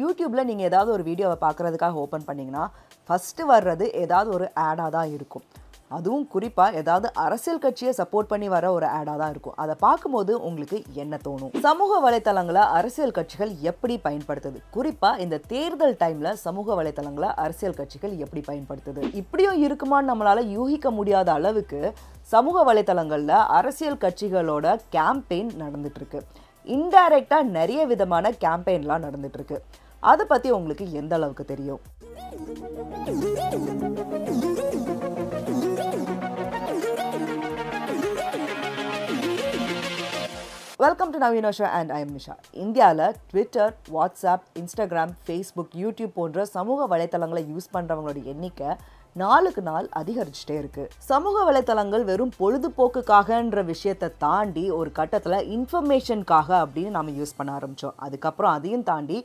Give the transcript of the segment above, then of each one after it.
யூடியூப்பில் நீங்கள் ஏதாவது ஒரு வீடியோவை பார்க்குறதுக்காக ஓப்பன் பண்ணிங்கன்னா ஃபஸ்ட்டு வர்றது ஏதாவது ஒரு ஆடாக தான் இருக்கும் அதுவும் குறிப்பாக ஏதாவது அரசியல் கட்சியை சப்போர்ட் பண்ணி வர ஒரு ஆடாக தான் இருக்கும் அதை பார்க்கும்போது உங்களுக்கு என்ன தோணும் சமூக வலைத்தளங்களை அரசியல் கட்சிகள் எப்படி பயன்படுத்துது குறிப்பாக இந்த தேர்தல் டைமில் சமூக வலைத்தளங்களை அரசியல் கட்சிகள் எப்படி பயன்படுத்துது இப்படியும் இருக்குமான்னு நம்மளால் யூகிக்க முடியாத அளவுக்கு சமூக வலைத்தளங்களில் அரசியல் கட்சிகளோட கேம்பெயின் நடந்துட்டுருக்கு இன்டைரக்டாக நிறைய விதமான கேம்பெயின்லாம் நடந்துட்டுருக்கு அதை பற்றி உங்களுக்கு எந்த அளவுக்கு தெரியும் welcome to Naveena show and I am Nisha இந்தியாவில் Twitter WhatsApp Instagram Facebook YouTube போன்ற சமூக வலைத்தளங்களை யூஸ் பண்ணுறவங்களோட எண்ணிக்கை நாளுக்கு நாள் அதிகரிச்சுட்டே இருக்கு சமூக வலைத்தளங்கள் வெறும் பொழுதுபோக்குக்காகன்ற விஷயத்தை தாண்டி ஒரு கட்டத்தில் இன்ஃபர்மேஷனுக்காக அப்படின்னு நம்ம யூஸ் பண்ண ஆரம்பித்தோம் அதுக்கப்புறம் அதையும் தாண்டி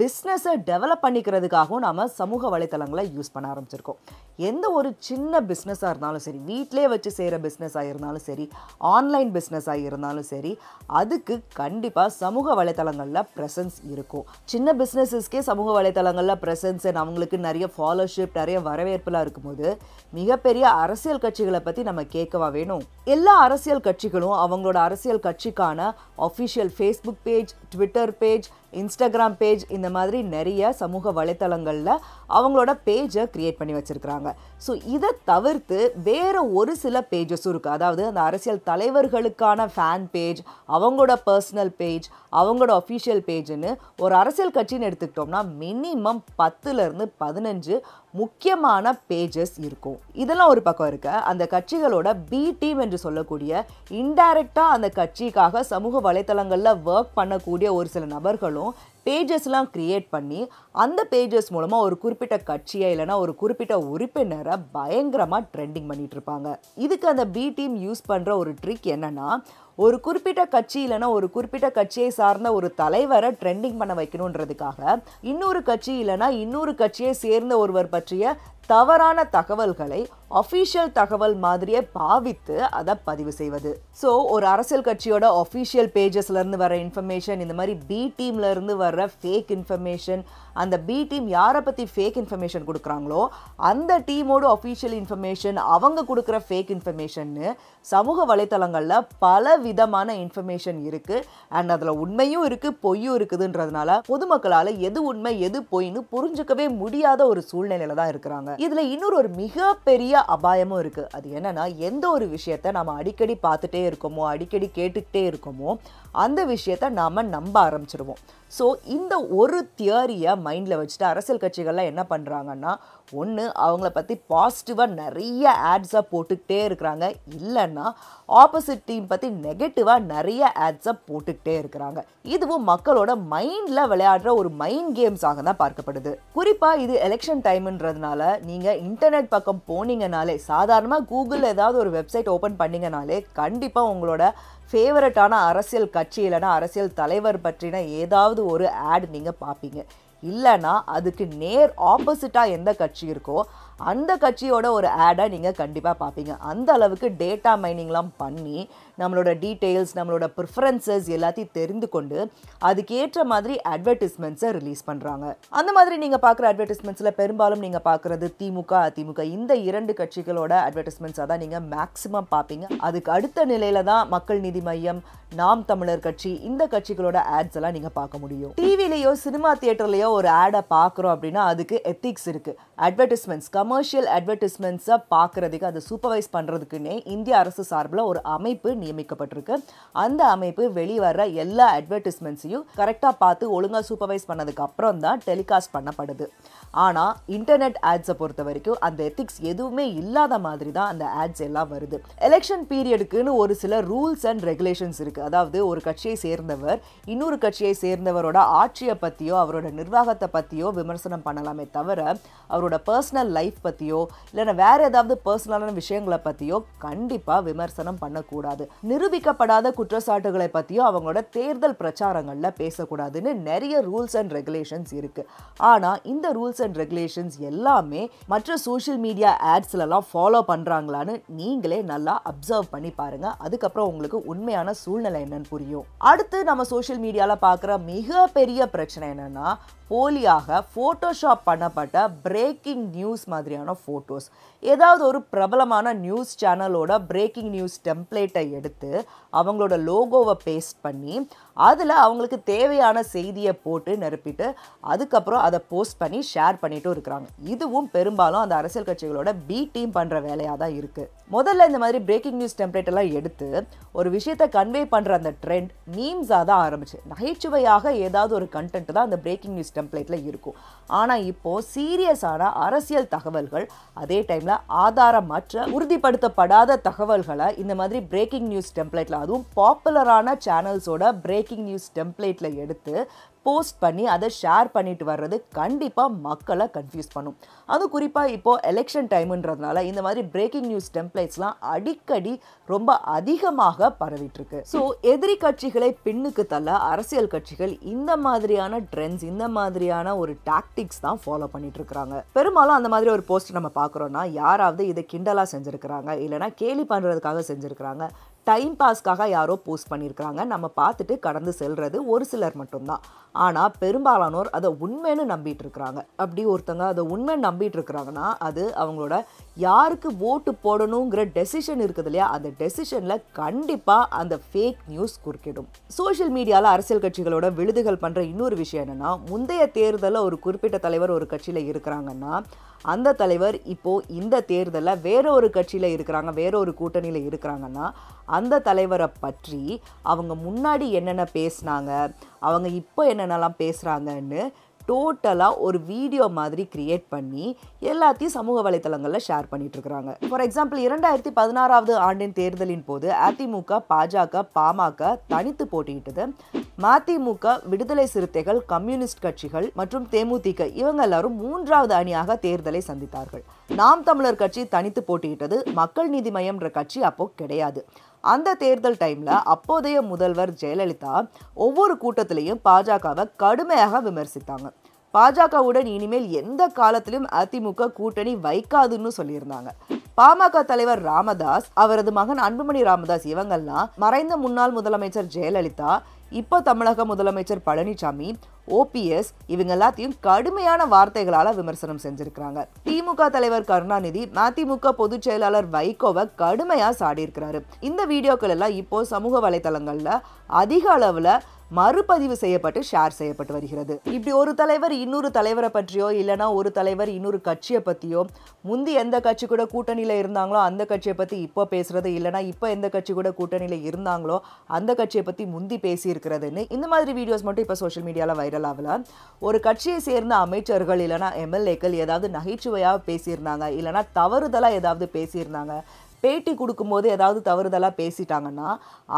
பிஸ்னஸை டெவலப் பண்ணிக்கிறதுக்காகவும் நம்ம சமூக வலைத்தளங்களை யூஸ் பண்ண ஆரம்பிச்சிருக்கோம் எந்த ஒரு சின்ன பிஸ்னஸாக இருந்தாலும் சரி வீட்டிலே வச்சு செய்கிற பிஸ்னஸாக இருந்தாலும் சரி ஆன்லைன் பிஸ்னஸாக இருந்தாலும் சரி அதுக்கு கண்டிப்பாக சமூக வலைத்தளங்களில் ப்ரெசன்ஸ் இருக்கும் சின்ன பிஸ்னஸஸ்க்கே சமூக வலைத்தளங்களில் ப்ரெசன்ஸ் அவங்களுக்கு நிறைய ஃபாலோஷிப் நிறைய வரவேற்புலாம் இருக்கும்போது மிகப்பெரிய அரசியல் கட்சிகளை பற்றி நம்ம கேட்கவா வேணும் எல்லா அரசியல் கட்சிகளும் அவங்களோட அரசியல் கட்சிக்கான official Facebook page Twitter page Instagram page இந்த மாதிரி நிறைய சமூக வலைத்தளங்களில் அவங்களோட பேஜை க்ரியேட் பண்ணி வச்சுருக்கிறாங்க ஸோ இதை தவிர்த்து வேறு ஒரு சில பேஜஸும் இருக்குது அதாவது அந்த அரசியல் தலைவர்களுக்கான ஃபேன் பேஜ் அவங்களோட பர்சனல் பேஜ் அவங்களோட அஃபிஷியல் பேஜுன்னு ஒரு அரசியல் கட்சின்னு எடுத்துக்கிட்டோம்னா மினிமம் பத்துலேருந்து பதினஞ்சு முக்கியமான பேஜஸ் இருக்கும் இதெல்லாம் ஒரு பக்கம் இருக்க அந்த கட்சிகளோட பி டீம் என்று சொல்லக்கூடிய இன்டைரக்டாக அந்த கட்சிக்காக சமூக வலைத்தளங்களில் ஒர்க் பண்ணக்கூடிய ஒரு சில நபர்களும் இருந்தாலும் பேஜஸ்லாம் க்ரியேட் பண்ணி அந்த பேஜஸ் மூலமாக ஒரு குறிப்பிட்ட கட்சியை இல்லைனா ஒரு குறிப்பிட்ட உறுப்பினரை பயங்கரமாக ட்ரெண்டிங் பண்ணிகிட்ருப்பாங்க இதுக்கு அந்த பி டீம் யூஸ் பண்ணுற ஒரு ட்ரிக் என்னென்னா ஒரு குறிப்பிட்ட கட்சி இல்லைனா ஒரு குறிப்பிட்ட கட்சியை சார்ந்த ஒரு தலைவரை ட்ரெண்டிங் பண்ண வைக்கணுன்றதுக்காக இன்னொரு கட்சி இல்லைனா இன்னொரு கட்சியை சேர்ந்த ஒருவர் பற்றிய தவறான தகவல்களை அஃபீஷியல் தகவல் மாதிரியே பாவித்து அதை பதிவு செய்வது ஸோ ஒரு அரசியல் கட்சியோட அஃபீஷியல் பேஜஸ்லேருந்து வர இன்ஃபர்மேஷன் இந்த மாதிரி பி டீம்லேருந்து வர்ற ஃபேக் இன்ஃபர்மேஷன் அந்த பி டீம் யாரை பற்றி ஃபேக் இன்ஃபர்மேஷன் கொடுக்குறாங்களோ அந்த டீமோட அஃபீஷியல் இன்ஃபர்மேஷன் அவங்க கொடுக்குற ஃபேக் இன்ஃபர்மேஷன்னு சமூக வலைத்தளங்களில் பல விதமான இன்ஃபர்மேஷன் இருக்குது அண்ட் அதில் உண்மையும் இருக்குது பொய்யும் இருக்குதுன்றதுனால பொதுமக்களால் எது உண்மை எது பொய்ன்னு புரிஞ்சுக்கவே முடியாத ஒரு சூழ்நிலையில் தான் இருக்கிறாங்க இதுல இன்னொரு ஒரு மிகப்பெரிய அபாயமும் இருக்கு அது என்னன்னா எந்த ஒரு விஷயத்த நம்ம அடிக்கடி பார்த்துட்டே இருக்கோமோ அடிக்கடி கேட்டுக்கிட்டே இருக்கோமோ அந்த விஷயத்த நாம் நம்ப ஆரம்பிச்சிருவோம் ஸோ இந்த ஒரு தியரியை மைண்டில் வச்சுட்டு அரசியல் கட்சிகள்லாம் என்ன பண்ணுறாங்கன்னா ஒன்று அவங்கள பற்றி பாசிட்டிவாக நிறைய ஆட்ஸாக போட்டுக்கிட்டே இருக்கிறாங்க இல்லைன்னா ஆப்போசிட் டீம் பற்றி நெகட்டிவாக நிறைய ஆட்ஸாக போட்டுக்கிட்டே இருக்கிறாங்க இதுவும் மக்களோட மைண்டில் விளையாடுற ஒரு மைண்ட் கேம்ஸாக தான் பார்க்கப்படுது குறிப்பாக இது எலெக்ஷன் டைம்ன்றதுனால நீங்கள் இன்டர்நெட் பக்கம் போனீங்கனாலே சாதாரணமாக கூகுளில் ஏதாவது ஒரு வெப்சைட் ஓப்பன் பண்ணிங்கனாலே கண்டிப்பாக உங்களோட ஃபேவரட்டான அரசியல் கட்சி இல்லைனா அரசியல் தலைவர் பற்றின ஏதாவது ஒரு ஆட் நீங்கள் பார்ப்பீங்க இல்லைன்னா அதுக்கு நேர் ஆப்போசிட்டாக எந்த கட்சி இருக்கோ அந்த கட்சியோட ஒரு ஆடை நீங்கள் கண்டிப்பாக பார்ப்பீங்க அந்த அளவுக்கு டேட்டா மைனிங்லாம் பண்ணி நம்மளோட டீட்டெயில்ஸ் நம்மளோட ப்ரிஃபரன்சஸ் எல்லாத்தையும் தெரிந்து கொண்டு அதுக்கேற்ற மாதிரி அட்வர்டைஸ்மெண்ட்ஸை ரிலீஸ் பண்ணுறாங்க அந்த மாதிரி நீங்கள் பார்க்குற அட்வர்டைஸ்மெண்ட்ஸில் பெரும்பாலும் நீங்கள் பார்க்குறது திமுக அதிமுக இந்த இரண்டு கட்சிகளோட அட்வர்டைஸ்மெண்ட்ஸாக தான் நீங்கள் மேக்ஸிமம் பார்ப்பீங்க அதுக்கு அடுத்த நிலையில தான் மக்கள் நீதி மையம் நாம் தமிழர் கட்சி இந்த கட்சிகளோட ஆட்ஸ் எல்லாம் நீங்கள் பார்க்க முடியும் டிவிலேயோ சினிமா தியேட்டர்லேயோ ஒரு ஆடை பார்க்குறோம் அப்படின்னா அதுக்கு எத்திக்ஸ் இருக்குது அட்வர்டைஸ்மெண்ட்ஸ் கம் கமர்ஷியல் அட்வர்டைஸ்மெண்ட்ஸை பார்க்குறதுக்கு அதை சூப்பர்வைஸ் பண்ணுறதுக்குன்னே இந்திய அரசு சார்பில் ஒரு அமைப்பு நியமிக்கப்பட்டிருக்கு அந்த அமைப்பு வெளிவர எல்லா அட்வர்டைஸ்மெண்ட்ஸையும் கரெக்டாக பார்த்து ஒழுங்காக சூப்பர்வைஸ் பண்ணதுக்கு அப்புறம் தான் டெலிகாஸ்ட் பண்ணப்படுது ஆனால் இன்டர்நெட் ஆட்ஸை பொறுத்த வரைக்கும் அந்த எத்திக்ஸ் எதுவுமே இல்லாத மாதிரி தான் அந்த ஆட்ஸ் எல்லாம் வருது எலெக்ஷன் பீரியடுக்குன்னு ஒரு சில ரூல்ஸ் அண்ட் ரெகுலேஷன்ஸ் இருக்குது அதாவது ஒரு கட்சியை சேர்ந்தவர் இன்னொரு கட்சியை சேர்ந்தவரோட ஆட்சியை பற்றியோ அவரோட நிர்வாகத்தை பற்றியோ விமர்சனம் பண்ணலாமே தவிர அவரோட பர்சனல் லைஃப் பற்றியோ இல்லைன்னா வேறு ஏதாவது பர்சனலான விஷயங்களை பற்றியோ கண்டிப்பாக விமர்சனம் பண்ணக்கூடாது நிரூபிக்கப்படாத குற்றச்சாட்டுகளை பற்றியோ அவங்களோட தேர்தல் பிரச்சாரங்களில் பேசக்கூடாதுன்னு நிறைய ரூல்ஸ் அண்ட் ரெகுலேஷன்ஸ் இருக்குது ஆனால் இந்த ரூல்ஸ் ரூல்ஸ் அண்ட் ரெகுலேஷன்ஸ் எல்லாமே மற்ற சோஷியல் மீடியா ஆட்ஸ்லலாம் ஃபாலோ பண்ணுறாங்களான்னு நீங்களே நல்லா அப்சர்வ் பண்ணி பாருங்கள் அதுக்கப்புறம் உங்களுக்கு உண்மையான சூழ்நிலை என்னன்னு புரியும் அடுத்து நம்ம சோஷியல் மீடியாவில் பார்க்குற மிகப்பெரிய பிரச்சனை என்னென்னா போலியாக ஃபோட்டோஷாப் பண்ணப்பட்ட பிரேக்கிங் நியூஸ் மாதிரியான ஃபோட்டோஸ் ஏதாவது ஒரு பிரபலமான நியூஸ் சேனலோட பிரேக்கிங் நியூஸ் டெம்ப்ளேட்டை எடுத்து அவங்களோட லோகோவை பேஸ்ட் பண்ணி அதில் அவங்களுக்கு தேவையான செய்தியை போட்டு நிரப்பிட்டு அதுக்கப்புறம் அதை போஸ்ட் பண்ணி ஷேர் பண்ணிட்டும் இருக்கிறாங்க இதுவும் பெரும்பாலும் அந்த அரசியல் கட்சிகளோட பி டீம் பண்ணுற வேலையாக தான் இருக்குது முதல்ல இந்த மாதிரி பிரேக்கிங் நியூஸ் டெம்ப்ளேட்டெல்லாம் எடுத்து ஒரு விஷயத்தை கன்வே பண்ணுற அந்த ட்ரெண்ட் மீம்ஸாக தான் ஆரம்பிச்சு நகைச்சுவையாக ஏதாவது ஒரு கண்டென்ட் தான் அந்த பிரேக்கிங் நியூஸ் டெம்ப்ளேட்டில் இருக்கும் ஆனால் இப்போது சீரியஸான அரசியல் தகவல்கள் அதே டைமில் விஷயங்களை ஆதாரமற்ற உறுதிப்படுத்தப்படாத தகவல்களை இந்த மாதிரி பிரேக்கிங் நியூஸ் டெம்ப்ளேட்டில் அதுவும் பாப்புலரான சேனல்ஸோட பிரேக்கிங் நியூஸ் டெம்ப்ளேட்டில் எடுத்து போஸ்ட் பண்ணி அதை ஷேர் பண்ணிட்டு வர்றது கண்டிப்பாக மக்களை கன்ஃபியூஸ் பண்ணும் அதுவும் குறிப்பாக இப்போது எலெக்ஷன் டைமுன்றதுனால இந்த மாதிரி பிரேக்கிங் நியூஸ் டெம்ப்ளேட்ஸ்லாம் அடிக்கடி ரொம்ப அதிகமாக பரவிட்டுருக்கு ஸோ எதிரி கட்சிகளை பின்னுக்கு தள்ள அரசியல் கட்சிகள் இந்த மாதிரியான ட்ரெண்ட்ஸ் இந்த மாதிரியான ஒரு டாக்டிக்ஸ் தான் ஃபாலோ பண்ணிட்டு இருக்கிறாங்க பெரும்பாலும் அந்த மாதிரி ஒரு போஸ்ட் நம்ம பார்க்குறோன்னா யாராவது இதை கிண்டலாக செஞ்சுருக்கிறாங்க இல்லைனா கேலி பண்ணுறதுக்காக செஞ்சுருக்கிறாங்க டைம் பாஸ்க்காக யாரோ போஸ்ட் பண்ணியிருக்கிறாங்க நம்ம பார்த்துட்டு கடந்து செல்வது ஒரு சிலர் மட்டும்தான் ஆனால் பெரும்பாலானோர் அதை உண்மைன்னு நம்பிட்டு இருக்கிறாங்க அப்படி ஒருத்தங்க அதை உண்மைன்னு நம்பிட்டு இருக்கிறாங்கன்னா அது அவங்களோட யாருக்கு ஓட்டு போடணுங்கிற டெசிஷன் இருக்குது இல்லையா அந்த டெசிஷனில் கண்டிப்பாக அந்த ஃபேக் நியூஸ் குறுக்கிடும் சோஷியல் மீடியாவில் அரசியல் கட்சிகளோட விழுதுகள் பண்ணுற இன்னொரு விஷயம் என்னென்னா முந்தைய தேர்தலில் ஒரு குறிப்பிட்ட தலைவர் ஒரு கட்சியில் இருக்கிறாங்கன்னா அந்த தலைவர் இப்போது இந்த தேர்தலில் வேற ஒரு கட்சியில் இருக்கிறாங்க வேற ஒரு கூட்டணியில் இருக்கிறாங்கன்னா அந்த தலைவரை பற்றி அவங்க முன்னாடி என்னென்ன பேசினாங்க அவங்க இப்போ என்னென்னலாம் பேசுகிறாங்கன்னு டோட்டலாக ஒரு வீடியோ மாதிரி கிரியேட் பண்ணி எல்லாத்தையும் சமூக வலைத்தளங்களில் ஷேர் பண்ணிகிட்ருக்குறாங்க ஃபார் எக்ஸாம்பிள் இரண்டாயிரத்தி பதினாறாவது ஆண்டின் தேர்தலின் போது அதிமுக பாஜக பாமக தனித்து போட்டியிட்டது மதிமுக விடுதலை சிறுத்தைகள் கம்யூனிஸ்ட் கட்சிகள் மற்றும் தேமுதிக இவங்க எல்லாரும் மூன்றாவது அணியாக தேர்தலை சந்தித்தார்கள் நாம் தமிழர் கட்சி தனித்து போட்டியிட்டது மக்கள் நீதி மயம்ன்ற கட்சி அப்போ கிடையாது அந்த தேர்தல் டைமில் அப்போதைய முதல்வர் ஜெயலலிதா ஒவ்வொரு கூட்டத்திலையும் பாஜகவை கடுமையாக விமர்சித்தாங்க பாஜகவுடன் இனிமேல் எந்த காலத்திலும் அதிமுக கூட்டணி வைக்காதுன்னு சொல்லியிருந்தாங்க பாமக தலைவர் ராமதாஸ் அவரது மகன் அன்புமணி ராமதாஸ் இவங்கெல்லாம் மறைந்த முன்னாள் முதலமைச்சர் ஜெயலலிதா இப்போ தமிழக முதலமைச்சர் பழனிசாமி ஓபிஎஸ் இவங்க எல்லாத்தையும் கடுமையான வார்த்தைகளால் விமர்சனம் செஞ்சிருக்கிறாங்க திமுக தலைவர் கருணாநிதி மதிமுக பொதுச் செயலாளர் வைகோவை கடுமையாக சாடியிருக்கிறாரு இந்த வீடியோக்கள் எல்லாம் இப்போ சமூக வலைதளங்களில் அதிக அளவில் மறுபதிவு செய்யப்பட்டு ஷேர் செய்யப்பட்டு வருகிறது இப்படி ஒரு தலைவர் இன்னொரு தலைவரை பற்றியோ இல்லைனா ஒரு தலைவர் இன்னொரு கட்சியை பற்றியோ முந்தி எந்த கட்சி கூட கூட்டணியில் இருந்தாங்களோ அந்த கட்சியை பற்றி இப்போ பேசுகிறது இல்லைனா இப்போ எந்த கட்சி கூட கூட்டணியில் இருந்தாங்களோ அந்த கட்சியை பற்றி முந்தி பேசியிருக்கிறதுன்னு இந்த மாதிரி வீடியோஸ் மட்டும் இப்போ சோஷியல் மீடியாவில் வைரல் ஆகல ஒரு கட்சியை சேர்ந்த அமைச்சர்கள் இல்லைனா எம்எல்ஏக்கள் ஏதாவது நகைச்சுவையாக பேசியிருந்தாங்க இல்லைனா தவறுதலாக ஏதாவது பேசியிருந்தாங்க பேட்டி கொடுக்கும்போது ஏதாவது தவறுதலாக பேசிட்டாங்கன்னா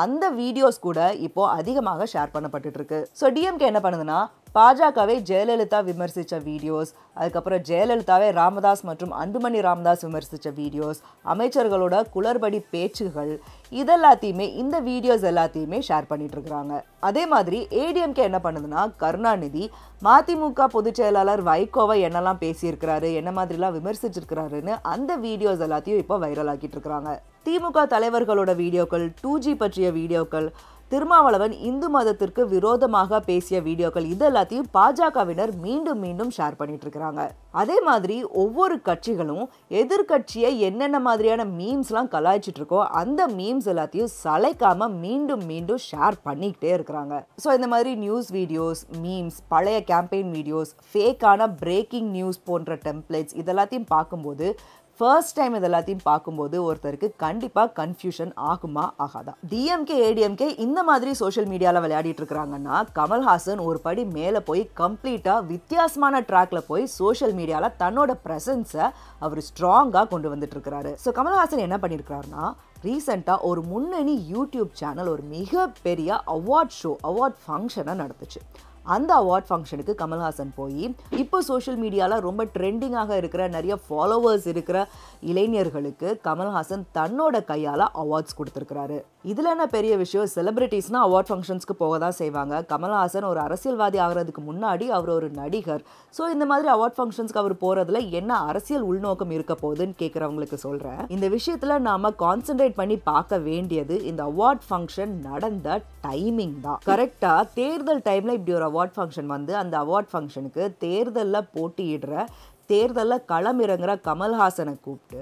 அந்த வீடியோஸ் கூட இப்போது அதிகமாக ஷேர் பண்ணப்பட்டுருக்கு ஸோ டிஎம்கே என்ன பண்ணுதுன்னா பாஜகவை ஜெயலலிதா விமர்சித்த வீடியோஸ் அதுக்கப்புறம் ஜெயலலிதாவை ராமதாஸ் மற்றும் அன்புமணி ராமதாஸ் விமர்சித்த வீடியோஸ் அமைச்சர்களோட குளறுபடி பேச்சுகள் இதெல்லாத்தையுமே இந்த வீடியோஸ் எல்லாத்தையுமே ஷேர் பண்ணிட்டுருக்குறாங்க அதே மாதிரி ஏடிஎம்கே என்ன பண்ணுதுன்னா கருணாநிதி மதிமுக பொதுச் செயலாளர் வைகோவை என்னெல்லாம் பேசியிருக்கிறாரு என்ன மாதிரிலாம் விமர்சிச்சிருக்கிறாருன்னு அந்த வீடியோஸ் எல்லாத்தையும் இப்போ வைரல் ஆக்கிட்டு இருக்கிறாங்க திமுக தலைவர்களோட வீடியோக்கள் டூ ஜி பற்றிய வீடியோக்கள் திருமாவளவன் இந்து மதத்திற்கு விரோதமாக பேசிய வீடியோக்கள் இது எல்லாத்தையும் பாஜகவினர் மீண்டும் மீண்டும் ஷேர் பண்ணிட்டு இருக்கிறாங்க அதே மாதிரி ஒவ்வொரு கட்சிகளும் எதிர்கட்சியை என்னென்ன மாதிரியான மீம்ஸ்லாம் கலாய்ச்சிட்டு இருக்கோ அந்த மீம்ஸ் எல்லாத்தையும் சளைக்காம மீண்டும் மீண்டும் ஷேர் பண்ணிக்கிட்டே இருக்கிறாங்க ஸோ இந்த மாதிரி நியூஸ் வீடியோஸ் மீம்ஸ் பழைய கேம்பெயின் வீடியோஸ் ஃபேக்கான பிரேக்கிங் நியூஸ் போன்ற டெம்ப்ளேட்ஸ் இதெல்லாத்தையும் பார்க்கும்போது ஃபர்ஸ்ட் டைம் இது எல்லாத்தையும் பார்க்கும்போது ஒருத்தருக்கு கண்டிப்பாக கன்ஃபியூஷன் ஆகுமா ஆகாதா டிஎம்கே ஏடிஎம்கே இந்த மாதிரி சோஷியல் மீடியாவில் விளையாடிட்டு இருக்கிறாங்கன்னா கமல்ஹாசன் ஒரு படி மேலே போய் கம்ப்ளீட்டாக வித்தியாசமான ட்ராக்ல போய் சோஷியல் மீடியாவில் தன்னோட ப்ரெசன்ஸை அவர் ஸ்ட்ராங்காக கொண்டு வந்துட்டு இருக்கிறாரு ஸோ கமல்ஹாசன் என்ன பண்ணியிருக்கிறாருன்னா ரீசெண்டாக ஒரு முன்னணி யூடியூப் சேனல் ஒரு மிகப்பெரிய அவார்ட் ஷோ அவார்ட் ஃபங்க்ஷனை நடத்துச்சு அந்த அவார்ட் ஃபங்க்ஷனுக்கு கமல்ஹாசன் போய் இப்போ சோஷியல் மீடியாவில் ரொம்ப ட்ரெண்டிங்காக இருக்கிற நிறைய ஃபாலோவர்ஸ் இருக்கிற இளைஞர்களுக்கு கமல்ஹாசன் தன்னோட கையால் அவார்ட்ஸ் கொடுத்துருக்கிறாரு இதில் என்ன பெரிய விஷயம் செலிப்ரிட்டிஸ்னால் அவார்ட் ஃபங்க்ஷன்ஸ்க்கு போக தான் செய்வாங்க கமல்ஹாசன் ஒரு அரசியல்வாதி ஆகிறதுக்கு முன்னாடி அவர் ஒரு நடிகர் ஸோ இந்த மாதிரி அவார்ட் ஃபங்க்ஷன்ஸ்க்கு அவர் போகிறதுல என்ன அரசியல் உள்நோக்கம் இருக்க போகுதுன்னு கேட்குறவங்களுக்கு சொல்கிறேன் இந்த விஷயத்தில் நாம் கான்சென்ட்ரேட் பண்ணி பார்க்க வேண்டியது இந்த அவார்ட் ஃபங்க்ஷன் நடந்த டைமிங் தான் கரெக்டாக தேர்தல் டைமில் இப்படி ஒரு அவார்ட் ஃபங்க்ஷன் வந்து அந்த அவார்ட் ஃபங்க்ஷனுக்கு தேர்தலில் போட்டியிடுற தேர்தலில் களமிறங்குற கமல்ஹாசனை கூப்பிட்டு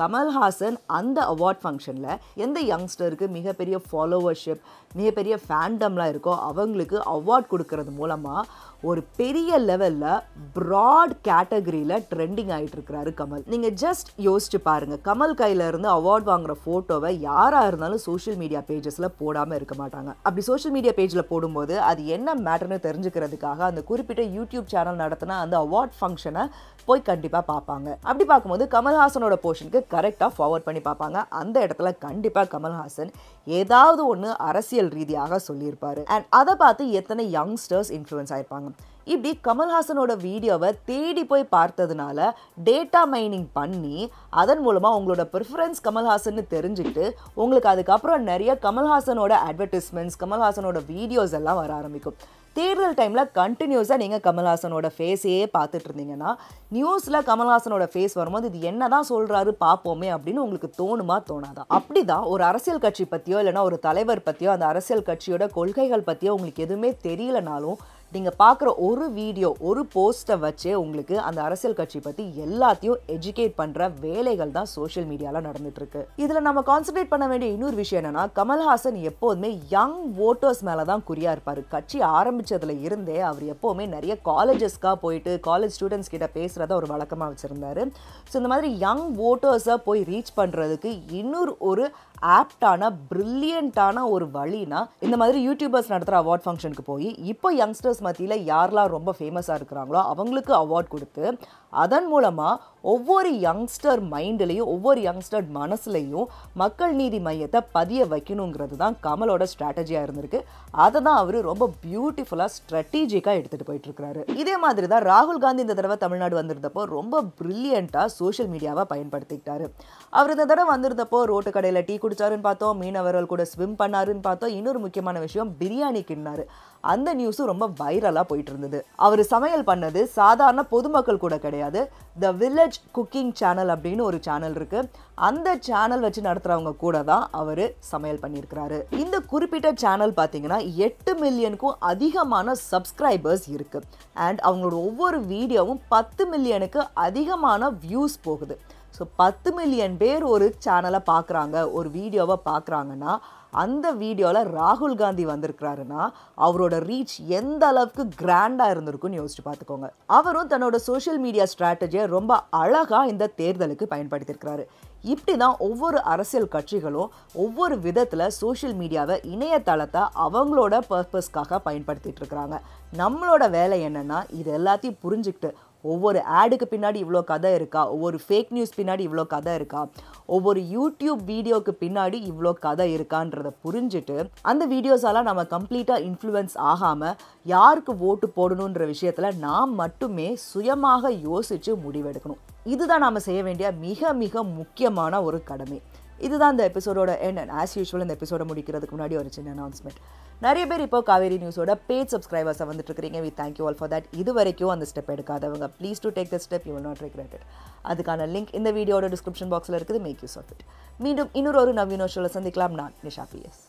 கமல்ஹாசன் அந்த அவார்ட் ஃபங்க்ஷனில் எந்த யங்ஸ்டருக்கு மிகப்பெரிய ஃபாலோவர்ஷிப் மிகப்பெரிய ஃபேண்டம்லாம் இருக்கோ அவங்களுக்கு அவார்ட் கொடுக்கறது மூலமாக ஒரு பெரிய லெவலில் ப்ராட் கேட்டகரியில் ட்ரெண்டிங் ஆகிட்டு இருக்கிறாரு கமல் நீங்கள் ஜஸ்ட் யோசிச்சு பாருங்கள் கமல் கையில் இருந்து அவார்ட் வாங்குற ஃபோட்டோவை யாராக இருந்தாலும் சோஷியல் மீடியா பேஜஸில் போடாமல் இருக்க மாட்டாங்க அப்படி சோஷியல் மீடியா பேஜில் போடும்போது அது என்ன மேட்டர்னு தெரிஞ்சுக்கிறதுக்காக அந்த குறிப்பிட்ட யூடியூப் சேனல் நடத்தின அந்த அவார்ட் ஃபங்க்ஷனை போய் கண்டிப்பாக பார்ப்பாங்க அப்படி பார்க்கும்போது கமல்ஹாசனோட போர்ஷனுக்கு கரெக்டாக ஃபார்வர்ட் பண்ணி பார்ப்பாங்க அந்த இடத்துல கண்டிப்பாக கமல்ஹாசன் ஏதாவது ஒன்று அரசியல் ரீதியாக சொல்லியிருப்பார் அண்ட் அதை பார்த்து எத்தனை யங்ஸ்டர்ஸ் இன்ஃப்ளூயன்ஸ் ஆயிருப்பாங்க இப்படி கமல்ஹாசனோட வீடியோவை தேடி போய் பார்த்ததுனால டேட்டா மைனிங் பண்ணி அதன் மூலமாக உங்களோட ப்ரிஃபரன்ஸ் கமல்ஹாசன் தெரிஞ்சுட்டு உங்களுக்கு அதுக்கப்புறம் நிறைய கமல்ஹாசனோட அட்வர்டைஸ்மெண்ட்ஸ் கமல்ஹாசனோட வீடியோஸ் எல்லாம் வர ஆரம்பிக்கும் தேர்தல் டைமில் கண்டினியூஸாக நீங்கள் கமல்ஹாசனோட ஃபேஸையே பார்த்துட்டு இருந்தீங்கன்னா நியூஸில் கமல்ஹாசனோட ஃபேஸ் வரும்போது இது என்ன தான் சொல்கிறாரு பார்ப்போமே அப்படின்னு உங்களுக்கு தோணுமா தோணாதா அப்படி தான் ஒரு அரசியல் கட்சி பற்றியோ இல்லைனா ஒரு தலைவர் பற்றியோ அந்த அரசியல் கட்சியோட கொள்கைகள் பற்றியோ உங்களுக்கு எதுவுமே தெரியலனாலும் நீங்கள் பார்க்குற ஒரு வீடியோ ஒரு போஸ்ட்டை வச்சே உங்களுக்கு அந்த அரசியல் கட்சி பற்றி எல்லாத்தையும் எஜுகேட் பண்ணுற வேலைகள் தான் சோஷியல் மீடியாவில் நடந்துட்டுருக்கு இதில் நம்ம கான்சன்ட்ரேட் பண்ண வேண்டிய இன்னொரு விஷயம் என்னன்னா கமல்ஹாசன் எப்போதுமே யங் ஓட்டர்ஸ் மேலே தான் குறியாக இருப்பார் கட்சி ஆரம்பித்ததில் இருந்தே அவர் எப்போவுமே நிறைய காலேஜஸ்க்காக போயிட்டு காலேஜ் ஸ்டூடெண்ட்ஸ் கிட்ட பேசுகிறத ஒரு வழக்கமாக வச்சுருந்தார் ஸோ இந்த மாதிரி யங் ஓட்டர்ஸை போய் ரீச் பண்ணுறதுக்கு இன்னொரு ஒரு ஆப்டான ப்ரில்லியண்ட்டான ஒரு வழினா இந்த மாதிரி யூடியூபர்ஸ் நடத்துகிற அவார்ட் ஃபங்க்ஷனுக்கு போய் இப்போ யங்ஸ்டர்ஸ் மத்தியில் யாரெல்லாம் ரொம்ப ஃபேமஸாக இருக்கிறாங்களோ அவங்களுக்கு அவார்ட் கொடுத்து அதன் மூலமாக ஒவ்வொரு யங்ஸ்டர் மைண்ட்லேயும் ஒவ்வொரு யங்ஸ்டர் மனசுலையும் மக்கள் நீதி மையத்தை பதிய வைக்கணுங்கிறது தான் கமலோட ஸ்ட்ராட்டஜியாக இருந்திருக்கு அதை தான் அவர் ரொம்ப பியூட்டிஃபுல்லாக ஸ்ட்ராட்டஜிக்காக எடுத்துகிட்டு போயிட்டுருக்காரு இதே மாதிரி தான் ராகுல் காந்தி இந்த தடவை தமிழ்நாடு வந்திருந்தப்போ ரொம்ப ப்ரில்லியண்ட்டாக சோஷியல் மீடியாவை பயன்படுத்திக்கிட்டாரு அவர் இந்த தடவை வந்திருந்தப்போ ரோட்டு கடையில் டீ குடிச்சாருன்னு பார்த்தோம் மீனவர்கள் கூட ஸ்விம் பண்ணாருன்னு பார்த்தோம் இன்னொரு முக்கியமான விஷயம் பிரியாணி கிண்ணாரு அந்த நியூஸும் ரொம்ப வைரலாக போயிட்டு இருந்தது அவர் சமையல் பண்ணது சாதாரண பொதுமக்கள் கூட கிடையாது த வில்லேஜ் குக்கிங் சேனல் அப்படின்னு ஒரு சேனல் இருக்குது அந்த சேனல் வச்சு நடத்துகிறவங்க கூட தான் அவர் சமையல் பண்ணியிருக்கிறாரு இந்த குறிப்பிட்ட சேனல் பார்த்தீங்கன்னா எட்டு மில்லியனுக்கும் அதிகமான சப்ஸ்கிரைபர்ஸ் இருக்குது அண்ட் அவங்களோட ஒவ்வொரு வீடியோவும் பத்து மில்லியனுக்கு அதிகமான வியூஸ் போகுது ஸோ பத்து மில்லியன் பேர் ஒரு சேனலை பார்க்குறாங்க ஒரு வீடியோவை பார்க்குறாங்கன்னா அந்த வீடியோவில் ராகுல் காந்தி வந்திருக்கிறாருன்னா அவரோட ரீச் எந்த அளவுக்கு கிராண்டாக இருந்திருக்குன்னு யோசிச்சு பார்த்துக்கோங்க அவரும் தன்னோட சோஷியல் மீடியா ஸ்ட்ராட்டஜியை ரொம்ப அழகாக இந்த தேர்தலுக்கு பயன்படுத்தியிருக்கிறாரு இப்படி தான் ஒவ்வொரு அரசியல் கட்சிகளும் ஒவ்வொரு விதத்தில் சோஷியல் மீடியாவை இணையதளத்தை அவங்களோட பர்பஸ்க்காக பயன்படுத்திகிட்டு இருக்கிறாங்க நம்மளோட வேலை என்னென்னா இது எல்லாத்தையும் புரிஞ்சுக்கிட்டு ஒவ்வொரு ஆடுக்கு பின்னாடி இவ்வளோ கதை இருக்கா ஒவ்வொரு ஃபேக் நியூஸ் பின்னாடி இவ்வளோ கதை இருக்கா ஒவ்வொரு யூடியூப் வீடியோக்கு பின்னாடி இவ்வளோ கதை இருக்கான்றதை புரிஞ்சுட்டு அந்த வீடியோஸெல்லாம் நம்ம கம்ப்ளீட்டாக இன்ஃப்ளூயன்ஸ் ஆகாமல் யாருக்கு ஓட்டு போடணுன்ற விஷயத்தில் நாம் மட்டுமே சுயமாக யோசித்து முடிவெடுக்கணும் இதுதான் நாம் செய்ய வேண்டிய மிக மிக முக்கியமான ஒரு கடமை இதுதான் இந்த எபிசோடோட எண்ட் ஆஸ் யூஷுவல் இந்த எபிசோட முடிக்கிறதுக்கு முன்னாடி ஒரு சின்ன அனௌன்ஸ்மெண்ட் நிறைய பேர் இப்போ காவேரி நியூஸோட பேட் சப்ஸ்கிரைபர்ஸை இருக்கிறீங்க we thank you all for that இது வரைக்கும் அந்த ஸ்டெப் எடுக்காதவங்க please do take the step you will not regret it அதுக்கான லிங்க் இந்த வீடியோட டிஸ்கிரிப்ஷன் பாக்ஸில் இருக்குது மேக் யூஸ் ஆஃப் இட் மீண்டும் இன்னொரு ஒரு நவீன ஷோவில் சந்திக்கலாம் நான் நிஷா பிஎஸ்